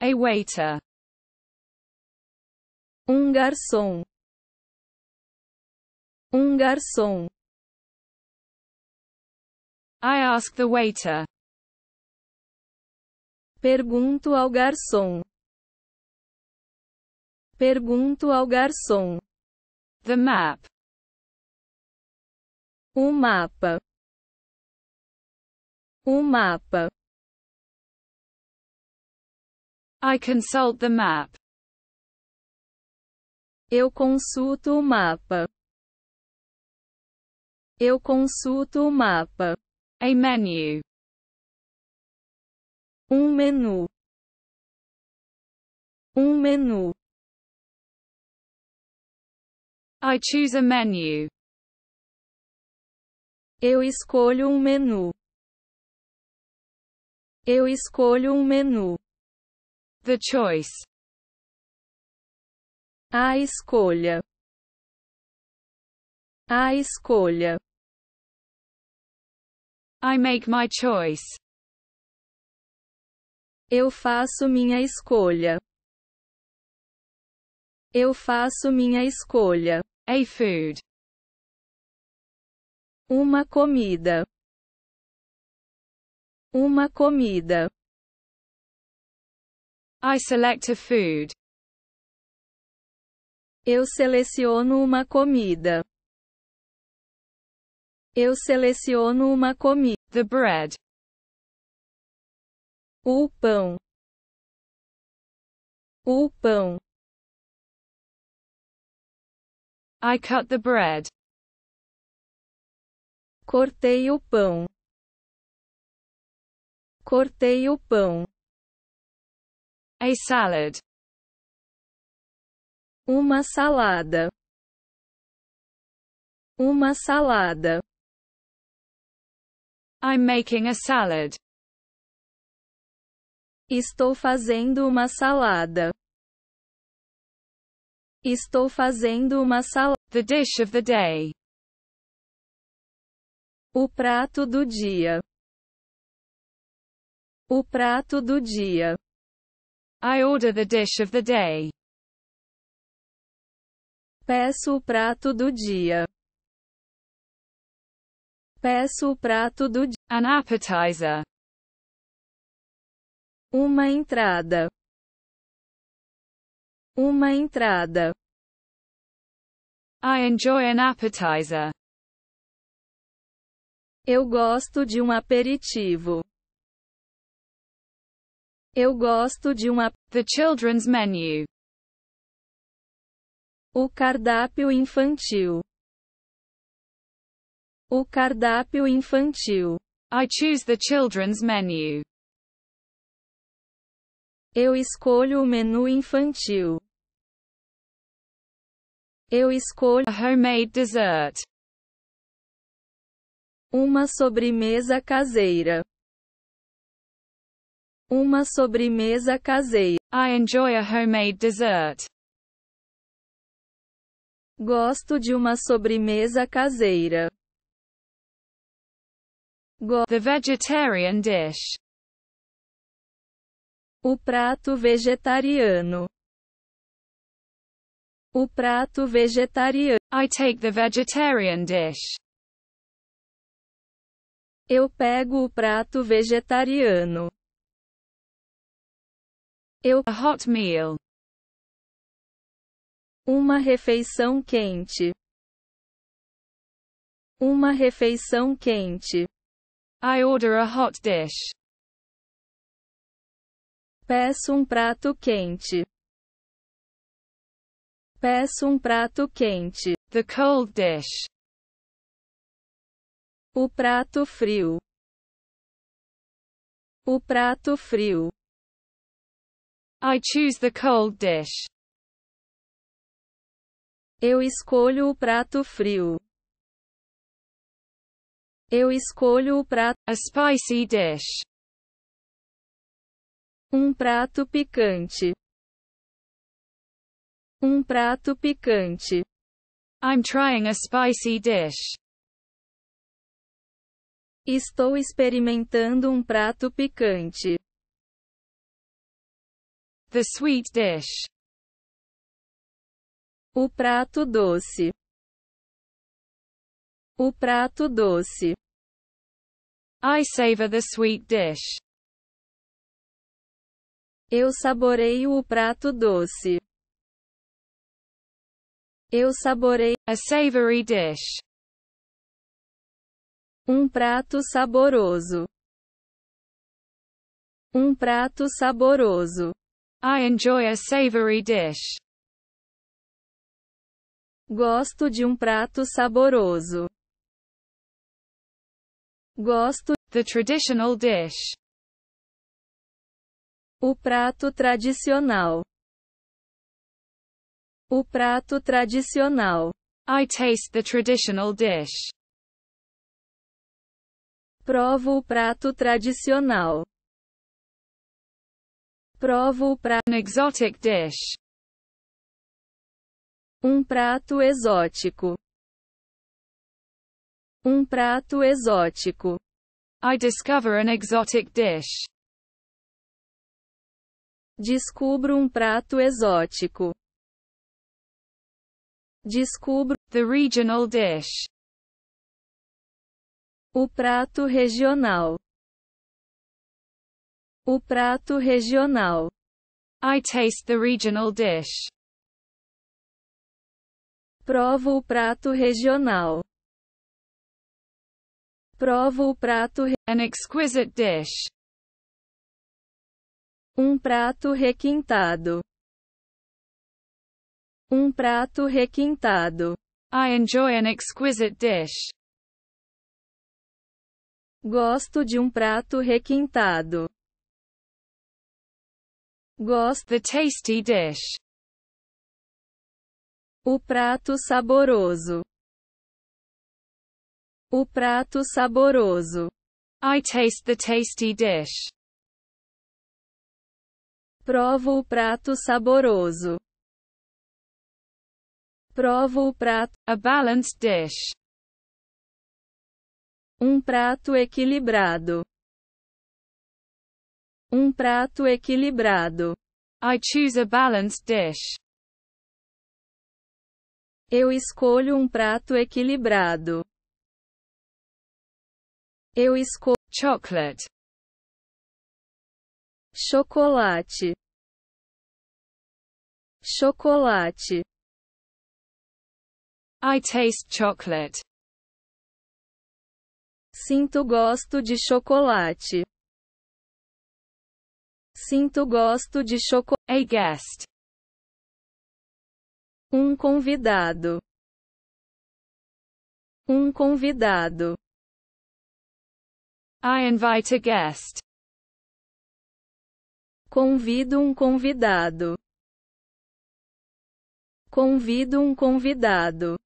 A waiter. Um garçom. Um garçom. I ask the waiter. Pergunto ao garçom. Pergunto ao garçom. The map. O mapa. O mapa. I consult the map. Eu consulto o mapa. Eu consulto o mapa. A menu. Um menu. Um menu. I choose a menu. Eu escolho um menu. Eu escolho um menu. The choice. A escolha. A escolha. I make my choice. Eu faço minha escolha. Eu faço minha escolha. A food. Uma comida. Uma comida. I select a food. Eu seleciono uma comida. Eu seleciono uma comida. The bread. O pão. O pão. I cut the bread. Cortei o pão. Cortei o pão. A salad. Uma salada. Uma salada. I'm making a salad. Estou fazendo uma salada. Estou fazendo uma salada. The dish of the day. O prato do dia. O prato do dia. I order the dish of the day. Peço o prato do dia. Peço o prato do dia. An appetizer. Uma entrada. Uma entrada. I enjoy an appetizer. Eu gosto de um aperitivo. Eu gosto de uma. The children's menu. O cardápio infantil. O cardápio infantil. I choose the children's menu. Eu escolho o menu infantil. Eu escolho a homemade dessert. Uma sobremesa caseira. Uma sobremesa caseira. I enjoy a homemade dessert. Gosto de uma sobremesa caseira. Go The vegetarian dish. O prato vegetariano. O prato vegetariano. I take the vegetarian dish. Eu pego o prato vegetariano. Eu, a hot meal. Uma refeição quente. Uma refeição quente. I order a hot dish. Peço um prato quente. Peço um prato quente. The cold dish. O prato frio. O prato frio. I choose the cold dish. Eu escolho o prato frio. Eu escolho o prato. A spicy dish. Um prato picante. Um prato picante. I'm trying a spicy dish. Estou experimentando um prato picante. The sweet dish. O prato doce. O prato doce. I savor the sweet dish. Eu saboreio o prato doce. Eu saborei a savory dish. Um prato saboroso. Um prato saboroso. I enjoy a savory dish. Gosto de um prato saboroso. Gosto the traditional dish. O prato tradicional. O prato tradicional. I taste the traditional dish. Provo o prato tradicional. Provo o prato. An exotic dish. Um prato exótico. Um prato exótico. I discover an exotic dish. Descubro um prato exótico. Descubro the regional dish. O prato regional. O prato regional. I taste the regional dish. Provo o prato regional. Provo o prato An exquisite dish. Um prato requintado. Um prato requintado. I enjoy an exquisite dish. Gosto de um prato requintado. Gosto the tasty dish. O prato saboroso. O prato saboroso. I taste the tasty dish. Provo o prato saboroso. Provo o prato. A balanced dish. Um prato equilibrado. Um prato equilibrado. I choose a balanced dish. Eu escolho um prato equilibrado. Eu escolho chocolate. Chocolate. Chocolate. I taste chocolate. Sinto gosto de chocolate. Sinto gosto de chocolate. A guest. Um convidado. Um convidado. I invite a guest. Convido um convidado. Convido um convidado.